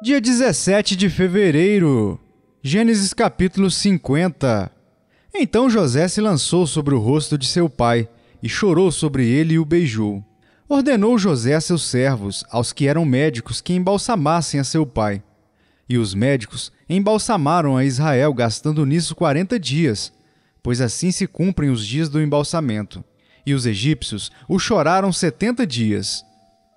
Dia 17 de fevereiro, Gênesis capítulo 50. Então José se lançou sobre o rosto de seu pai e chorou sobre ele e o beijou. Ordenou José a seus servos, aos que eram médicos, que embalsamassem a seu pai. E os médicos embalsamaram a Israel, gastando nisso quarenta dias, pois assim se cumprem os dias do embalsamento. E os egípcios o choraram setenta dias.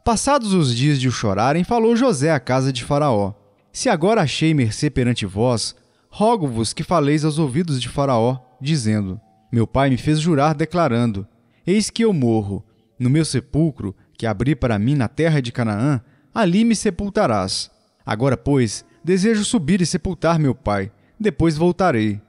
Passados os dias de o chorarem, falou José à casa de Faraó: Se agora achei mercê perante vós, rogo-vos que faleis aos ouvidos de Faraó, dizendo: Meu pai me fez jurar, declarando: Eis que eu morro. No meu sepulcro, que abri para mim na terra de Canaã, ali me sepultarás. Agora, pois, desejo subir e sepultar meu pai, depois voltarei.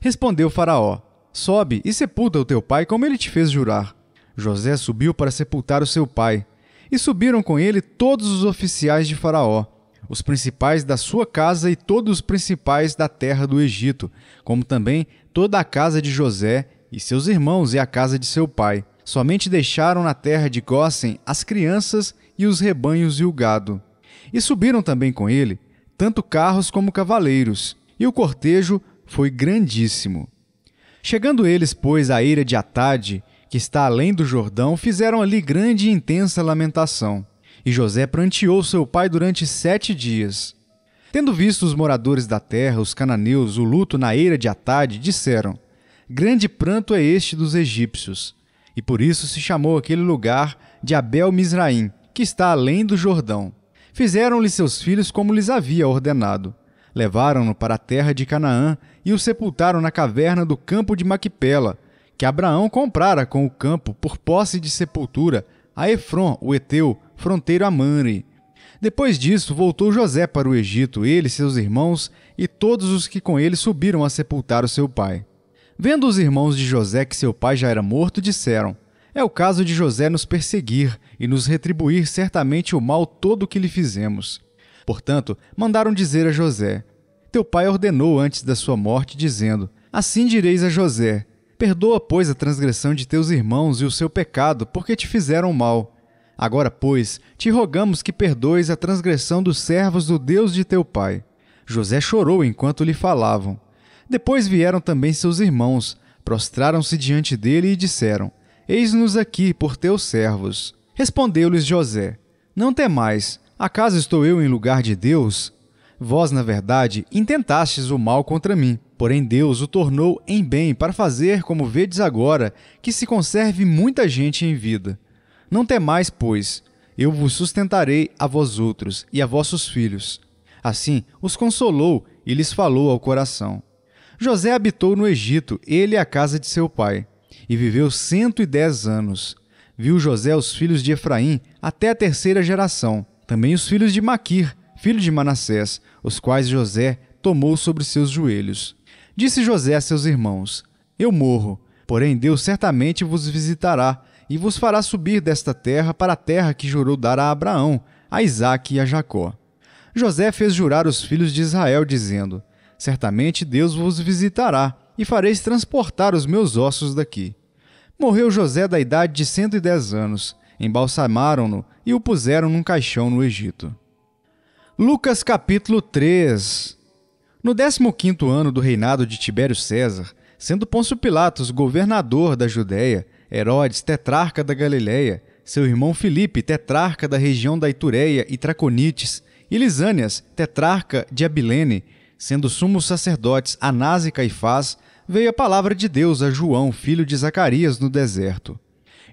Respondeu Faraó: Sobe e sepulta o teu pai como ele te fez jurar. José subiu para sepultar o seu pai e subiram com ele todos os oficiais de Faraó, os principais da sua casa e todos os principais da terra do Egito, como também toda a casa de José e seus irmãos e a casa de seu pai. Somente deixaram na terra de Gósen as crianças e os rebanhos e o gado. E subiram também com ele, tanto carros como cavaleiros, e o cortejo foi grandíssimo. Chegando eles, pois, à ira de Atade, que está além do Jordão, fizeram ali grande e intensa lamentação. E José pranteou seu pai durante sete dias. Tendo visto os moradores da terra, os cananeus, o luto na eira de Atade, disseram: Grande pranto é este dos egípcios. E por isso se chamou aquele lugar de Abel Mizraim, que está além do Jordão. Fizeram-lhe seus filhos como lhes havia ordenado. Levaram-no para a terra de Canaã e o sepultaram na caverna do campo de Maquipela, que Abraão comprara com o campo por posse de sepultura a Efron, o Eteu, fronteiro a Manre. Depois disso, voltou José para o Egito, ele, seus irmãos e todos os que com ele subiram a sepultar o seu pai. Vendo os irmãos de José que seu pai já era morto, disseram: É o caso de José nos perseguir e nos retribuir certamente o mal todo que lhe fizemos. Portanto, mandaram dizer a José: Teu pai ordenou antes da sua morte, dizendo: Assim direis a José: Perdoa, pois, a transgressão de teus irmãos e o seu pecado, porque te fizeram mal. Agora, pois, te rogamos que perdoes a transgressão dos servos do Deus de teu pai. José chorou enquanto lhe falavam. Depois vieram também seus irmãos, prostraram-se diante dele e disseram: Eis-nos aqui por teus servos. Respondeu-lhes José: Não temais, acaso estou eu em lugar de Deus? Vós, na verdade, intentastes o mal contra mim, porém Deus o tornou em bem para fazer, como vedes agora, que se conserve muita gente em vida. Não temais, pois, eu vos sustentarei a vós outros e a vossos filhos. Assim os consolou e lhes falou ao coração. José habitou no Egito, ele e a casa de seu pai, e viveu cento e dez anos. Viu José os filhos de Efraim até a terceira geração, também os filhos de Maquir, filho de Manassés, os quais José tomou sobre seus joelhos. Disse José a seus irmãos: Eu morro, porém Deus certamente vos visitará e vos fará subir desta terra para a terra que jurou dar a Abraão, a Isaque e a Jacó. José fez jurar os filhos de Israel, dizendo: Certamente Deus vos visitará e fareis transportar os meus ossos daqui. Morreu José da idade de cento e dez anos. Embalsamaram-no e o puseram num caixão no Egito. Lucas capítulo 3 No 15 ano do reinado de Tibério César, sendo Pôncio Pilatos governador da Judéia, Herodes tetrarca da Galiléia, seu irmão Filipe tetrarca da região da Itureia e Traconites, e Lisânias tetrarca de Abilene, sendo sumos sacerdotes Anás e Caifás, veio a palavra de Deus a João, filho de Zacarias, no deserto.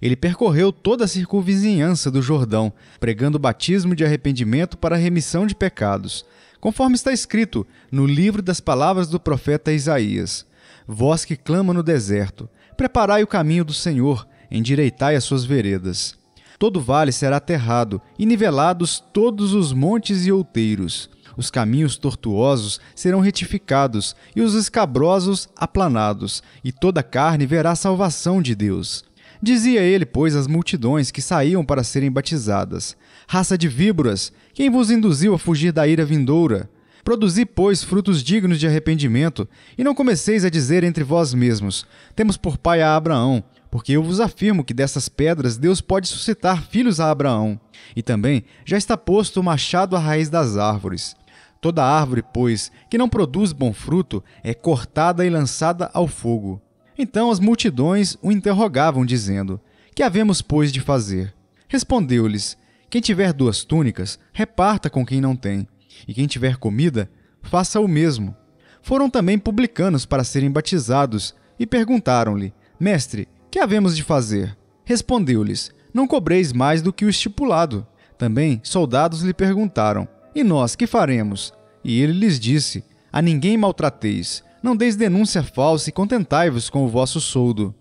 Ele percorreu toda a circunvizinhança do Jordão, pregando o batismo de arrependimento para a remissão de pecados, conforme está escrito no livro das palavras do profeta Isaías: Vós que clama no deserto, preparai o caminho do Senhor, endireitai as suas veredas. Todo vale será aterrado, e nivelados todos os montes e outeiros. Os caminhos tortuosos serão retificados, e os escabrosos aplanados, e toda carne verá a salvação de Deus. Dizia ele, pois, às multidões que saíam para serem batizadas: Raça de víboras, quem vos induziu a fugir da ira vindoura? Produzi, pois, frutos dignos de arrependimento, e não comeceis a dizer entre vós mesmos: Temos por pai a Abraão, porque eu vos afirmo que dessas pedras Deus pode suscitar filhos a Abraão. E também já está posto o machado à raiz das árvores. Toda árvore, pois, que não produz bom fruto, é cortada e lançada ao fogo. Então as multidões o interrogavam, dizendo: Que havemos, pois, de fazer? Respondeu-lhes: Quem tiver duas túnicas, reparta com quem não tem, e quem tiver comida, faça o mesmo. Foram também publicanos para serem batizados, e perguntaram-lhe: Mestre, que havemos de fazer? Respondeu-lhes: Não cobreis mais do que o estipulado. Também soldados lhe perguntaram: E nós que faremos? E ele lhes disse: A ninguém maltrateis não deis denúncia falsa e contentai-vos com o vosso soldo.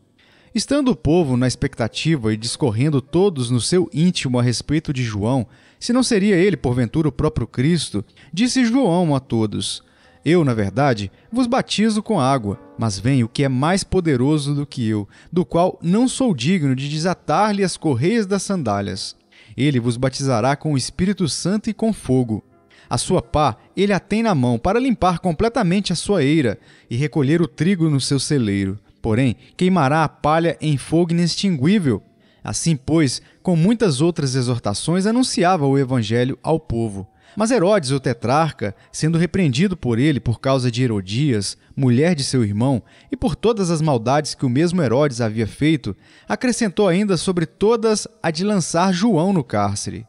Estando o povo na expectativa e discorrendo todos no seu íntimo a respeito de João, se não seria ele porventura o próprio Cristo, disse João a todos: Eu, na verdade, vos batizo com água, mas vem o que é mais poderoso do que eu, do qual não sou digno de desatar-lhe as correias das sandálias. Ele vos batizará com o Espírito Santo e com fogo. A sua pá ele a tem na mão para limpar completamente a sua eira e recolher o trigo no seu celeiro. Porém, queimará a palha em fogo inextinguível. Assim, pois, com muitas outras exortações, anunciava o evangelho ao povo. Mas Herodes, o tetrarca, sendo repreendido por ele por causa de Herodias, mulher de seu irmão, e por todas as maldades que o mesmo Herodes havia feito, acrescentou ainda sobre todas a de lançar João no cárcere.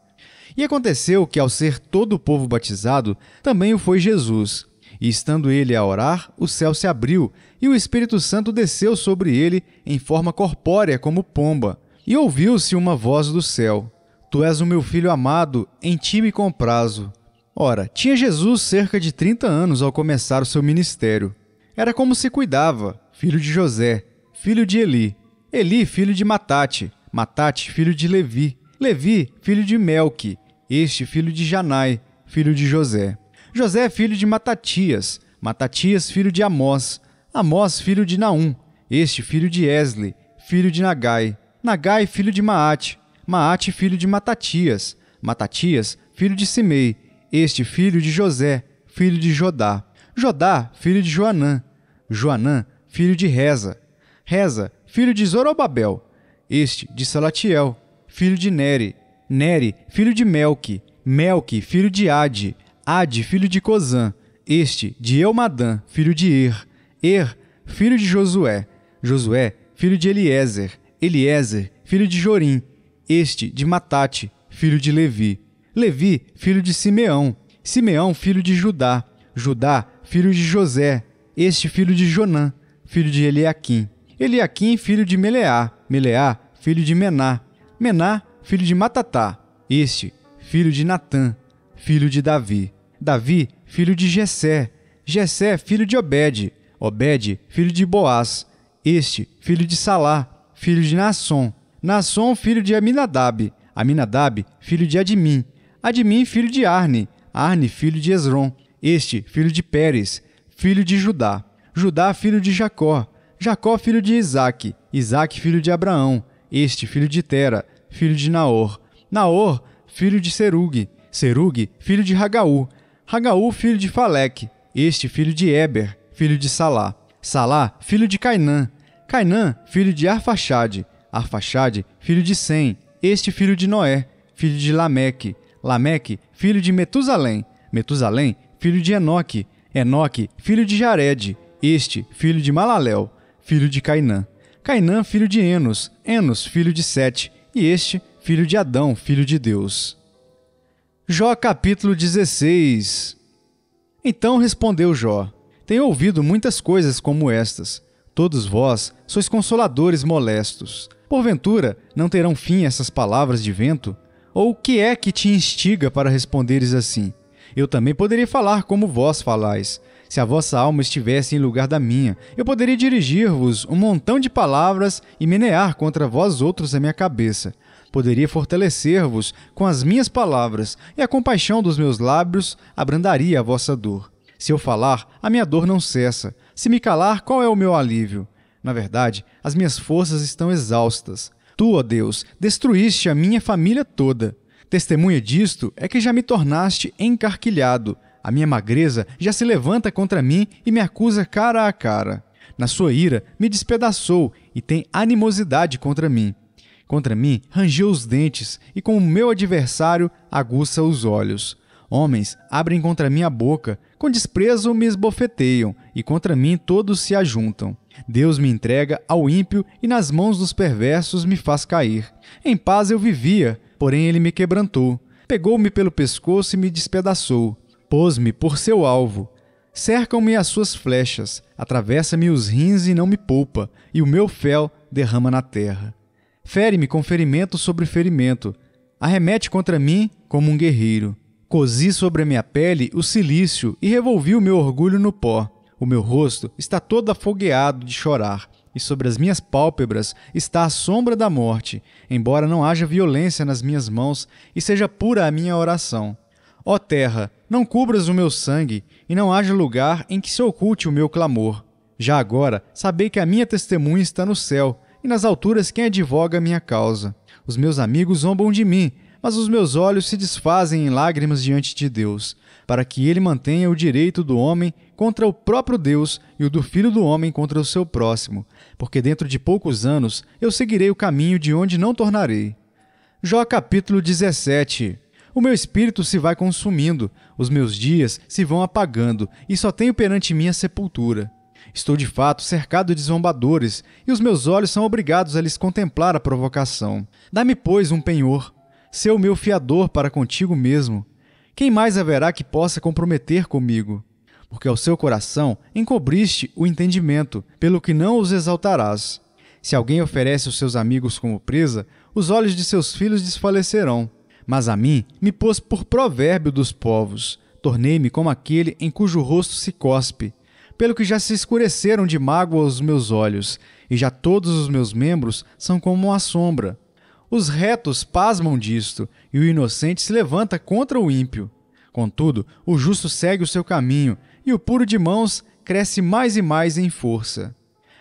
E aconteceu que, ao ser todo o povo batizado, também o foi Jesus. E estando ele a orar, o céu se abriu, e o Espírito Santo desceu sobre ele em forma corpórea como pomba. E ouviu-se uma voz do céu: Tu és o meu filho amado, em ti me comprazo. Ora, tinha Jesus cerca de 30 anos ao começar o seu ministério. Era como se cuidava, filho de José, filho de Eli, Eli, filho de Matate, Matate, filho de Levi, Levi, filho de Melque, este filho de Janai, filho de José. José, filho de Matatias, Matatias, filho de Amós, Amós, filho de Naum, este filho de Esli, filho de Nagai, Nagai, filho de Maate, Maate, filho de Matatias, Matatias, filho de Simei, este filho de José, filho de Jodá, Jodá, filho de Joanã, Joanã, filho de Reza, Reza, filho de Zorobabel, este de Salatiel, filho de Neri, Nere, filho de Melque, Melque, filho de Ade, Ade, filho de Cozã, este, de Elmadã, filho de Er, Er, filho de Josué, Josué, filho de Eliezer, Eliezer, filho de Jorim, este, de Matate, filho de Levi, Levi, filho de Simeão, Simeão, filho de Judá, Judá, filho de José, este filho de Jonã, filho de Eliaquim, Eliaquim, filho de Meleá, Meleá, filho de Mená, Mená, filho de Matatá, este, filho de Natã, filho de Davi, Davi, filho de Jessé, Jessé, filho de Obed, Obed, filho de Boaz, este, filho de Salá, filho de Nasson, Nasson, filho de Aminadab, Aminadab, filho de Admin, Admin, filho de Arne, Arne, filho de Esron, este, filho de Pérez, filho de Judá, Judá, filho de Jacó, Jacó, filho de Isaque, Isaque, filho de Abraão, este, filho de Tera, filho de Naor. Naor, filho de Serug. Serug, filho de Hagaú. Hagaú, filho de Faleque. Este, filho de Eber, filho de Salá. Salá, filho de Cainã. Cainã, filho de Arfaxade. Arfaxade, filho de Sem. Este, filho de Noé, filho de Lameque. Lameque, filho de Metusalém. Metusalém, filho de Enoque. Enoque, filho de Jared. Este, filho de Malalel, filho de Cainã. Cainã, filho de Enos. Enos, filho de Sete e este, filho de Adão, filho de Deus. Jó capítulo 16 Então respondeu Jó: Tenho ouvido muitas coisas como estas. Todos vós sois consoladores molestos. Porventura, não terão fim essas palavras de vento? Ou o que é que te instiga para responderes assim? Eu também poderia falar como vós falais, se a vossa alma estivesse em lugar da minha, eu poderia dirigir-vos um montão de palavras e menear contra vós outros a minha cabeça. Poderia fortalecer-vos com as minhas palavras, e a compaixão dos meus lábios abrandaria a vossa dor. Se eu falar, a minha dor não cessa. Se me calar, qual é o meu alívio? Na verdade, as minhas forças estão exaustas. Tu, ó Deus, destruíste a minha família toda. Testemunha disto é que já me tornaste encarquilhado. A minha magreza já se levanta contra mim e me acusa cara a cara. Na sua ira, me despedaçou e tem animosidade contra mim. Contra mim, rangeu os dentes e, com o meu adversário, aguça os olhos. Homens abrem contra mim a boca, com desprezo me esbofeteiam, e contra mim todos se ajuntam. Deus me entrega ao ímpio e nas mãos dos perversos me faz cair. Em paz eu vivia, porém ele me quebrantou. Pegou-me pelo pescoço e me despedaçou. Pôs-me por seu alvo. Cercam-me as suas flechas, atravessa-me os rins e não me poupa, e o meu fel derrama na terra. Fere-me com ferimento sobre ferimento, arremete contra mim como um guerreiro. Cozi sobre a minha pele o silício e revolvi o meu orgulho no pó. O meu rosto está todo afogueado de chorar, e sobre as minhas pálpebras está a sombra da morte, embora não haja violência nas minhas mãos e seja pura a minha oração. Ó terra, não cubras o meu sangue, e não haja lugar em que se oculte o meu clamor. Já agora, sabei que a minha testemunha está no céu, e nas alturas quem advoga a minha causa. Os meus amigos zombam de mim, mas os meus olhos se desfazem em lágrimas diante de Deus, para que ele mantenha o direito do homem contra o próprio Deus e o do filho do homem contra o seu próximo, porque dentro de poucos anos eu seguirei o caminho de onde não tornarei. Jó capítulo 17 o meu espírito se vai consumindo, os meus dias se vão apagando, e só tenho perante mim a sepultura. Estou de fato cercado de zombadores, e os meus olhos são obrigados a lhes contemplar a provocação. Dá-me, pois, um penhor, ser o meu fiador para contigo mesmo. Quem mais haverá que possa comprometer comigo? Porque ao seu coração encobriste o entendimento, pelo que não os exaltarás. Se alguém oferece os seus amigos como presa, os olhos de seus filhos desfalecerão. Mas a mim me pôs por provérbio dos povos, tornei-me como aquele em cujo rosto se cospe, pelo que já se escureceram de mágoa os meus olhos, e já todos os meus membros são como uma sombra. Os retos pasmam disto, e o inocente se levanta contra o ímpio. Contudo, o justo segue o seu caminho, e o puro de mãos cresce mais e mais em força.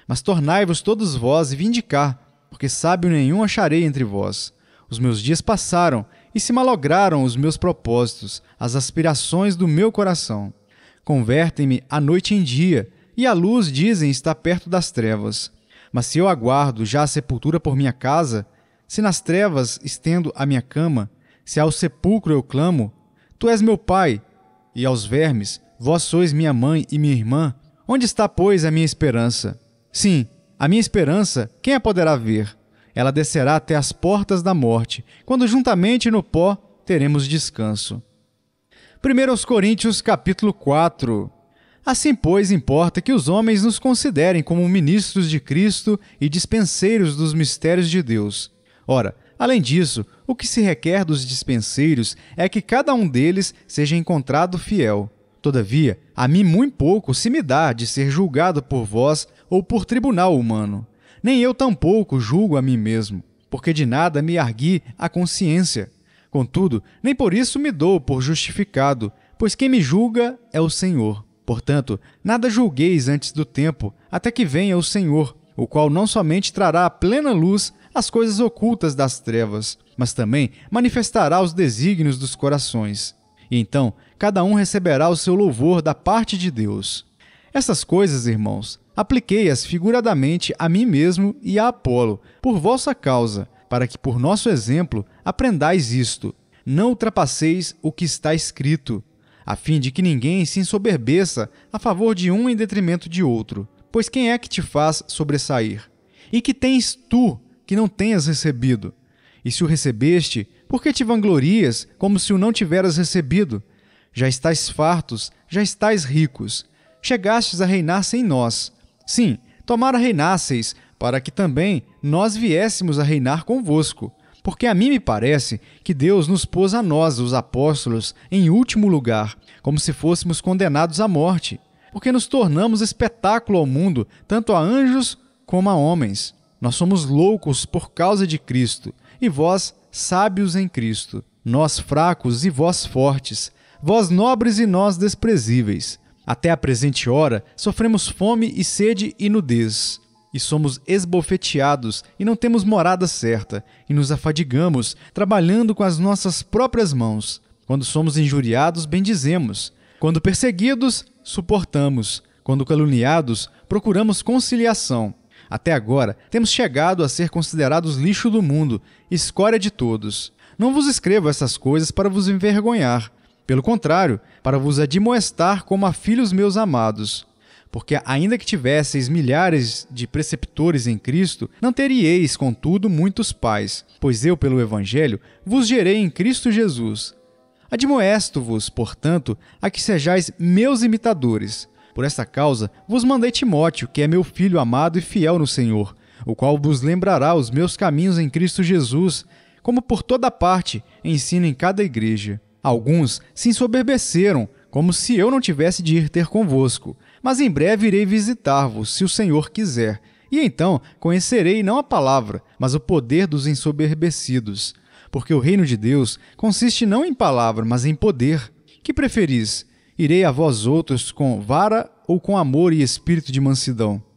Mas tornai-vos todos vós e vindicar, porque sábio nenhum acharei entre vós. Os meus dias passaram, e se malograram os meus propósitos, as aspirações do meu coração. Convertem-me à noite em dia, e a luz, dizem, está perto das trevas. Mas se eu aguardo já a sepultura por minha casa, se nas trevas estendo a minha cama, se ao sepulcro eu clamo, Tu és meu pai, e aos vermes, vós sois minha mãe e minha irmã, onde está, pois, a minha esperança? Sim, a minha esperança, quem a poderá ver? Ela descerá até as portas da morte, quando juntamente no pó teremos descanso. 1 Coríntios capítulo 4 Assim, pois, importa que os homens nos considerem como ministros de Cristo e dispenseiros dos mistérios de Deus. Ora, além disso, o que se requer dos dispenseiros é que cada um deles seja encontrado fiel. Todavia, a mim muito pouco se me dá de ser julgado por vós ou por tribunal humano. Nem eu tampouco julgo a mim mesmo, porque de nada me argui a consciência. Contudo, nem por isso me dou por justificado, pois quem me julga é o Senhor. Portanto, nada julgueis antes do tempo, até que venha o Senhor, o qual não somente trará à plena luz as coisas ocultas das trevas, mas também manifestará os desígnios dos corações. E então, cada um receberá o seu louvor da parte de Deus. Essas coisas, irmãos, Apliquei-as figuradamente a mim mesmo e a Apolo, por vossa causa, para que por nosso exemplo aprendais isto. Não ultrapasseis o que está escrito, a fim de que ninguém se ensoberbeça a favor de um em detrimento de outro. Pois quem é que te faz sobressair? E que tens tu que não tenhas recebido? E se o recebeste, por que te vanglorias como se o não tiveras recebido? Já estais fartos, já estais ricos. Chegastes a reinar sem nós. Sim, tomara reinasseis, para que também nós viéssemos a reinar convosco. Porque a mim me parece que Deus nos pôs a nós, os apóstolos, em último lugar, como se fôssemos condenados à morte, porque nos tornamos espetáculo ao mundo, tanto a anjos como a homens. Nós somos loucos por causa de Cristo, e vós, sábios em Cristo. Nós fracos e vós fortes, vós nobres e nós desprezíveis. Até a presente hora, sofremos fome e sede e nudez, e somos esbofeteados e não temos morada certa, e nos afadigamos trabalhando com as nossas próprias mãos. Quando somos injuriados, bendizemos. Quando perseguidos, suportamos. Quando caluniados, procuramos conciliação. Até agora, temos chegado a ser considerados lixo do mundo, escória de todos. Não vos escrevo essas coisas para vos envergonhar, pelo contrário, para vos admoestar como a filhos meus amados. Porque, ainda que tivesseis milhares de preceptores em Cristo, não teríeis, contudo, muitos pais, pois eu, pelo Evangelho, vos gerei em Cristo Jesus. Admoesto-vos, portanto, a que sejais meus imitadores. Por esta causa, vos mandei Timóteo, que é meu filho amado e fiel no Senhor, o qual vos lembrará os meus caminhos em Cristo Jesus, como por toda parte ensino em cada igreja. Alguns se ensoberbeceram, como se eu não tivesse de ir ter convosco. Mas em breve irei visitar-vos, se o Senhor quiser. E então conhecerei não a palavra, mas o poder dos ensoberbecidos. Porque o reino de Deus consiste não em palavra, mas em poder. Que preferis? Irei a vós outros com vara ou com amor e espírito de mansidão?